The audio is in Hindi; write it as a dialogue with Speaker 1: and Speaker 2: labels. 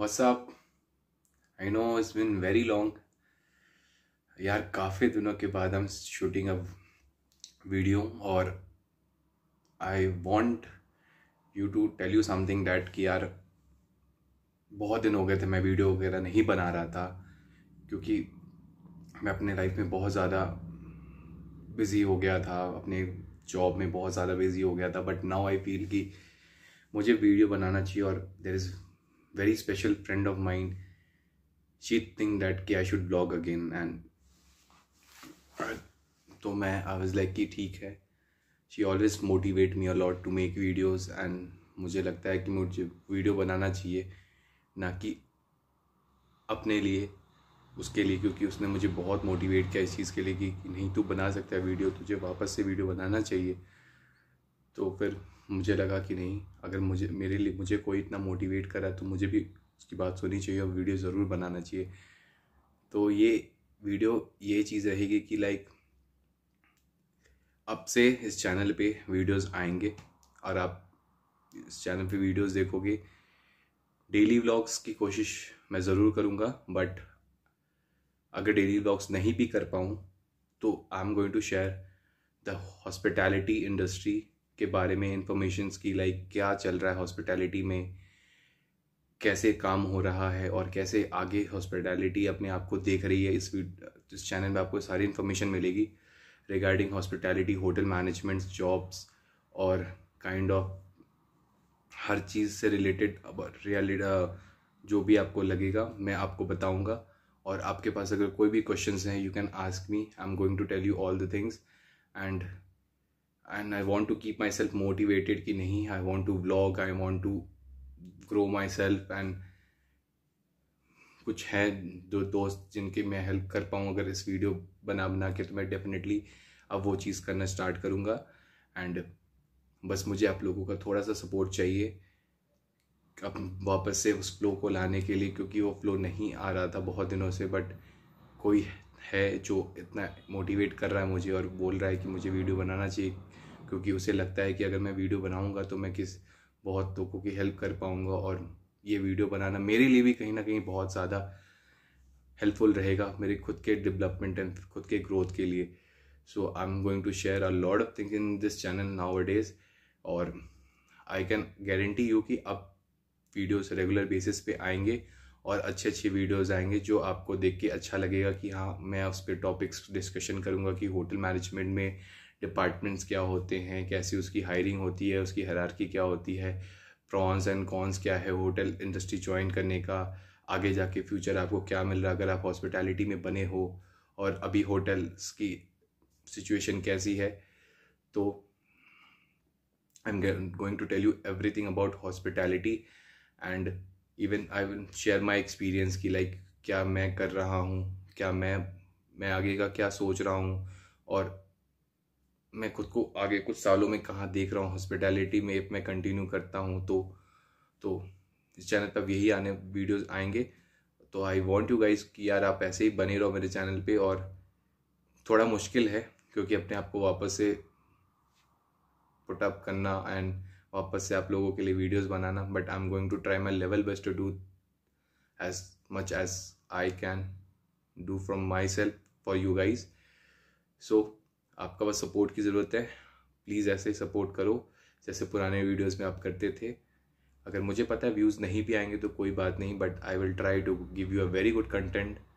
Speaker 1: what's up I know it's been very long यार काफ़ी दिनों के बाद हम शूटिंग अ वीडियो और I want you to tell you something that कि यार बहुत दिन हो गए थे मैं वीडियो वगैरह नहीं बना रहा था क्योंकि मैं अपने लाइफ में बहुत ज़्यादा बिज़ी हो गया था अपने जॉब में बहुत ज़्यादा बिज़ी हो गया था बट नाउ आई फील कि मुझे वीडियो बनाना चाहिए और there is very special friend of mine she think that कि I should blog again and तो मैं आई वॉज लाइक कि ठीक है she always motivate me a lot to make videos and मुझे लगता है कि मुझे वीडियो बनाना चाहिए ना कि अपने लिए उसके लिए क्योंकि उसने मुझे बहुत मोटिवेट किया इस चीज़ के लिए कि नहीं तू बना सकता है वीडियो तुझे वापस से वीडियो बनाना चाहिए तो फिर मुझे लगा कि नहीं अगर मुझे मेरे लिए मुझे कोई इतना मोटिवेट करा तो मुझे भी उसकी बात सुननी चाहिए और वीडियो ज़रूर बनाना चाहिए तो ये वीडियो ये चीज़ रहेगी कि लाइक अब से इस चैनल पे वीडियोस आएंगे और आप इस चैनल पे वीडियोस देखोगे डेली व्लॉग्स की कोशिश मैं ज़रूर करूँगा बट अगर डेली व्लॉग्स नहीं भी कर पाऊँ तो I am going to share the hospitality industry के बारे में इंफॉर्मेशन की लाइक क्या चल रहा है हॉस्पिटैलिटी में कैसे काम हो रहा है और कैसे आगे हॉस्पिटैलिटी अपने आप को देख रही है इस इस चैनल में आपको सारी इन्फॉर्मेशन मिलेगी regarding hospitality hotel managements jobs और काइंड ऑफ हर चीज़ से रिलेटेड रियलिटी जो भी आपको लगेगा मैं आपको बताऊंगा और आपके पास अगर कोई भी क्वेश्चंस हैं you can ask me I am going to tell you all the things and and I want to keep myself motivated कि नहीं I want to blog I want to grow myself and कुछ है जो दोस्त जिनके मैं हेल्प कर पाऊँ अगर इस वीडियो बना बना के तो मैं डेफिनेटली अब वो चीज़ करना स्टार्ट करूँगा एंड बस मुझे आप लोगों का थोड़ा सा सपोर्ट चाहिए अब वापस से उस फ्लो को लाने के लिए क्योंकि वो फ्लो नहीं आ रहा था बहुत दिनों से बट कोई है जो इतना मोटिवेट कर रहा है मुझे और बोल रहा है कि मुझे वीडियो बनाना चाहिए क्योंकि उसे लगता है कि अगर मैं वीडियो बनाऊँगा तो मैं किस बहुत लोगों की हेल्प कर पाऊंगा और ये वीडियो बनाना मेरे लिए भी कहीं ना कहीं बहुत ज़्यादा हेल्पफुल रहेगा मेरे खुद के डेवलपमेंट एंड खुद के ग्रोथ के लिए so I am going to share a lot of things in this channel nowadays और आई कैन गारंटी यू कि अब वीडियोस रेगुलर बेसिस पे आएंगे और अच्छे अच्छी वीडियोस आएंगे जो आपको देख के अच्छा लगेगा कि हाँ मैं उस पर टॉपिक्स डिस्कशन करूँगा कि होटल मैनेजमेंट में डिपार्टमेंट्स क्या होते हैं कैसी उसकी हायरिंग होती है उसकी हरारकी क्या होती है प्रॉन्स एंड कॉन्स क्या है होटल इंडस्ट्री ज्वाइन करने का आगे जाके फ्यूचर आपको क्या मिल रहा है अगर आप हॉस्पिटैलिटी में बने हो और अभी होटल्स की सिचुएशन कैसी है तो I am going to tell you everything about hospitality and even I will share my experience कि लाइक क्या मैं कर रहा हूँ क्या मैं मैं आगे का क्या सोच रहा हूँ और मैं खुद को आगे कुछ सालों में कहाँ देख रहा हूँ हॉस्पिटैलिटी में मैं कंटिन्यू करता हूँ तो तो इस चैनल पर यही आने वीडियोस आएंगे तो आई वांट यू गाइस कि यार आप ऐसे ही बने रहो मेरे चैनल पे और थोड़ा मुश्किल है क्योंकि अपने आप को वापस से पुटअप करना एंड वापस से आप लोगों के लिए वीडियोस बनाना but I am going to try my level best to do as much as I can do from myself for you guys so आपका बस सपोर्ट की ज़रूरत है प्लीज़ ऐसे ही सपोर्ट करो जैसे पुराने वीडियोस में आप करते थे अगर मुझे पता है व्यूज़ नहीं भी आएंगे तो कोई बात नहीं but I will try to give you a very good content